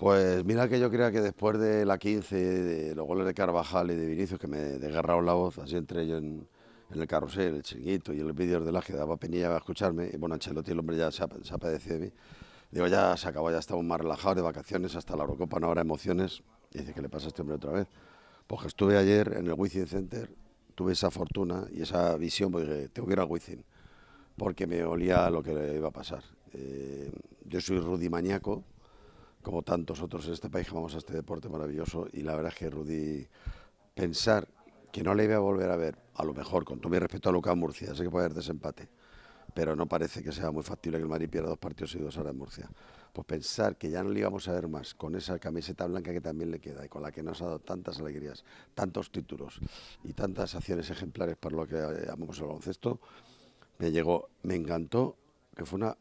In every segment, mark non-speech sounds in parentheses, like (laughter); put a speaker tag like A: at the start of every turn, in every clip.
A: Pues mira que yo creía que después de la 15, de los goles de Carvajal y de Vinicius, que me desgarraron la voz, así entre ellos en, el carrusel, el chinguito y el vídeo de la que daba penilla a escucharme, y bueno, Ancelotti, el hombre ya se, se de mí, digo, ya se acabó, ya estamos más relajados de vacaciones, hasta la Eurocopa no habrá emociones, y dice, ¿qué le pasa a este hombre otra vez? Pues que estuve ayer en el Wizzing Center, tuve esa fortuna y esa visión, porque tengo que ir al porque me olía lo que iba a pasar. Eh, yo soy Rudy Mañaco, como tantos otros en este país, que a este deporte maravilloso. Y la verdad es que Rudy, pensar que no le iba a volver a ver, a lo mejor, con todo mi respeto a Lucas Murcia, sé que puede haber desempate, pero no parece que sea muy factible que el Madrid pierda dos partidos y dos ahora en Murcia. Pues pensar que ya no le íbamos a ver más con esa camiseta blanca que también le queda y con la que nos ha dado tantas alegrías, tantos títulos y tantas acciones ejemplares para lo que llamamos el baloncesto, me llegó, me encantó, que fue una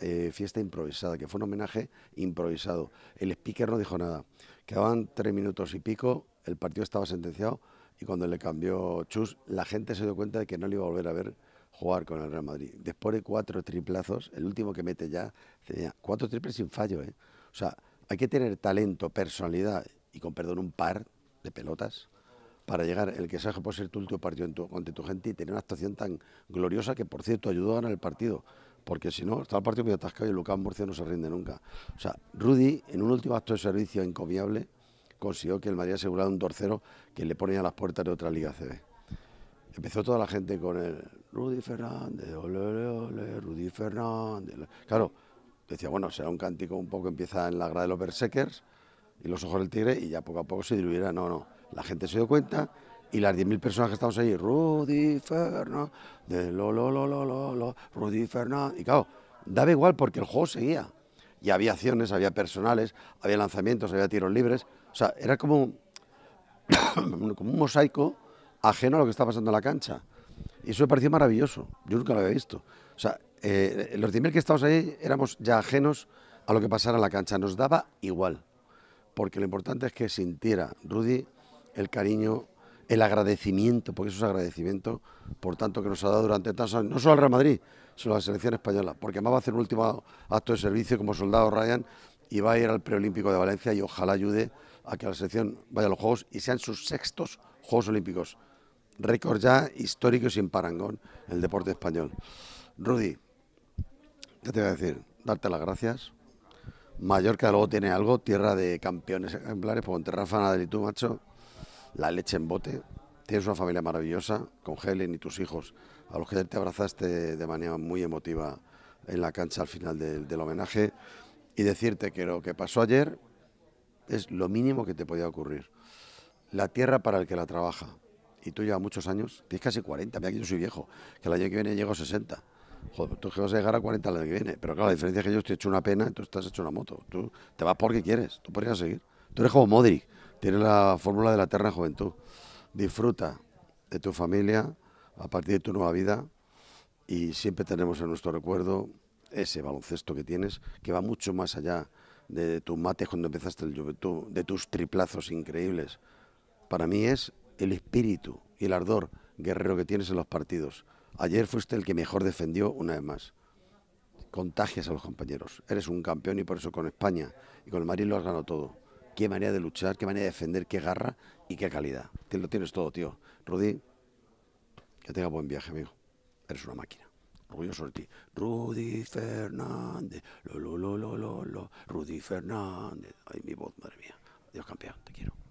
A: eh, fiesta improvisada, que fue un homenaje improvisado. El speaker no dijo nada. Quedaban tres minutos y pico, el partido estaba sentenciado y cuando le cambió Chus, la gente se dio cuenta de que no le iba a volver a ver jugar con el Real Madrid. Después de cuatro triplazos, el último que mete ya, cuatro triples sin fallo. ¿eh? O sea, hay que tener talento, personalidad y, con perdón, un par de pelotas para llegar el que sabe puede ser tu último partido en ante tu gente y tener una actuación tan gloriosa que, por cierto, ayudó a ganar el partido porque si no, está el partido muy atascado y el Lucas Murcia no se rinde nunca. O sea, Rudy, en un último acto de servicio encomiable, consiguió que el Madrid asegurara un torcero que le ponía a las puertas de otra Liga CB. Empezó toda la gente con el Rudy Fernández, ole, ole, Rudy Fernández. Claro, decía, bueno, será un cántico un poco, empieza en la grada de los Berserkers y los ojos del tigre y ya poco a poco se diluirá. No, no, la gente se dio cuenta y las 10.000 personas que estamos ahí, Rudy Fernández, de lo, lo, lo, lo, lo, Rudy Fernández. Y claro, daba igual porque el juego seguía. Y había acciones, había personales, había lanzamientos, había tiros libres. O sea, era como, (coughs) como un mosaico ajeno a lo que estaba pasando en la cancha. Y eso me pareció maravilloso. Yo nunca lo había visto. O sea, eh, los 10.000 que estábamos ahí éramos ya ajenos a lo que pasara en la cancha. Nos daba igual. Porque lo importante es que sintiera Rudy el cariño el agradecimiento, porque eso es agradecimiento por tanto que nos ha dado durante tantos años, no solo al Real Madrid, sino a la selección española, porque además va a hacer un último acto de servicio como soldado Ryan y va a ir al preolímpico de Valencia y ojalá ayude a que la selección vaya a los Juegos y sean sus sextos Juegos Olímpicos. Récord ya histórico y sin parangón en el deporte español. Rudy, ¿qué te voy a decir? Darte las gracias. Mallorca luego tiene algo, tierra de campeones ejemplares, porque entre Rafa Nadal y tú, macho, la leche en bote. Tienes una familia maravillosa con Helen y tus hijos, a los que te abrazaste de manera muy emotiva en la cancha al final del, homenaje. Y decirte que lo que pasó ayer es lo mínimo que te podía ocurrir. La tierra para el que la trabaja, y tú llevas muchos años, tienes casi 40, mira que yo soy viejo, que el año que viene llego a 60. Joder, tú que vas a llegar a 40 el año que viene, pero claro, la diferencia es que yo estoy hecho una pena, tú estás hecho una moto, tú te vas porque quieres, tú podrías seguir. Tú eres como Modric, tiene la fórmula de la eterna juventud. Disfruta de tu familia a partir de tu nueva vida y siempre tenemos en nuestro recuerdo ese baloncesto que tienes, que va mucho más allá de tus mates cuando empezaste el Juventud, de tus triplazos increíbles. Para mí es el espíritu y el ardor guerrero que tienes en los partidos. Ayer fuiste el que mejor defendió una vez más. Contagias a los compañeros. Eres un campeón y por eso con España y con el Madrid lo has ganado todo qué manera de luchar, qué manera de defender, qué garra y qué calidad. Te lo tienes todo, tío. Rudy, que tenga buen viaje, amigo. Eres una máquina. Orgulloso sobre ti. Rudy Fernández. Lo, lo, lo, lo, lo, lo. Rudy Fernández. Ay, mi voz, madre mía. Dios campeón, te quiero.